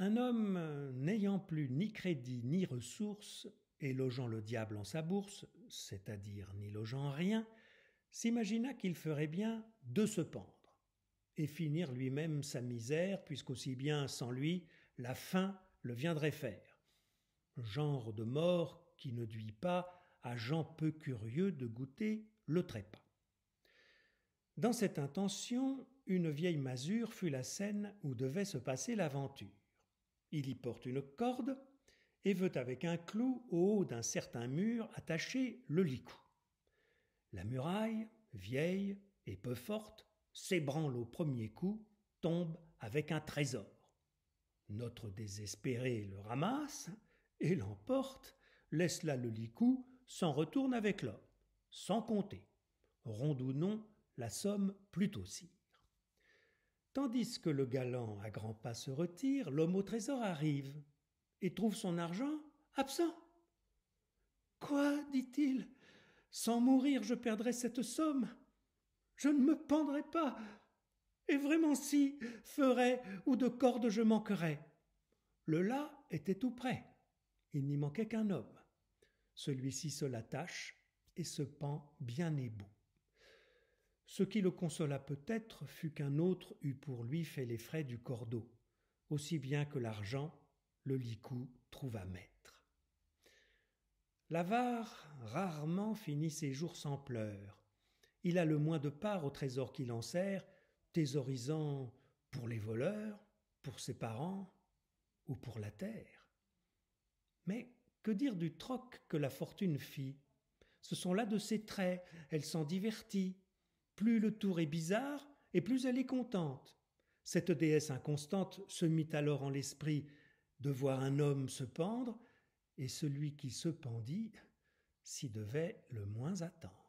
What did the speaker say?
Un homme n'ayant plus ni crédit ni ressources, et logeant le diable en sa bourse, c'est-à-dire n'y logeant rien, s'imagina qu'il ferait bien de se pendre, et finir lui-même sa misère, puisqu'aussi bien sans lui, la faim le viendrait faire. Genre de mort qui ne duit pas à gens peu curieux de goûter le trépas. Dans cette intention, une vieille masure fut la scène où devait se passer l'aventure. Il y porte une corde et veut avec un clou au haut d'un certain mur attacher le licou. La muraille, vieille et peu forte, s'ébranle au premier coup, tombe avec un trésor. Notre désespéré le ramasse et l'emporte, laisse là le licou, s'en retourne avec l'or, sans compter, ronde ou non, la somme plutôt aussi. Tandis que le galant à grands pas se retire, l'homme au trésor arrive et trouve son argent absent. Quoi dit-il Sans mourir, je perdrai cette somme. Je ne me pendrai pas. Et vraiment si, ferai, ou de corde je manquerai. Le là était tout prêt, Il n'y manquait qu'un homme. Celui-ci se l'attache et se pend bien ébout. Ce qui le consola peut-être fut qu'un autre eût pour lui fait les frais du cordeau, aussi bien que l'argent, le licou trouva maître. L'avare rarement finit ses jours sans pleurs. Il a le moins de part au trésor qu'il en sert, thésaurisant pour les voleurs, pour ses parents ou pour la terre. Mais que dire du troc que la fortune fit Ce sont là de ses traits, elle s'en divertit. Plus le tour est bizarre, et plus elle est contente. Cette déesse inconstante se mit alors en l'esprit de voir un homme se pendre, et celui qui se pendit s'y devait le moins attendre.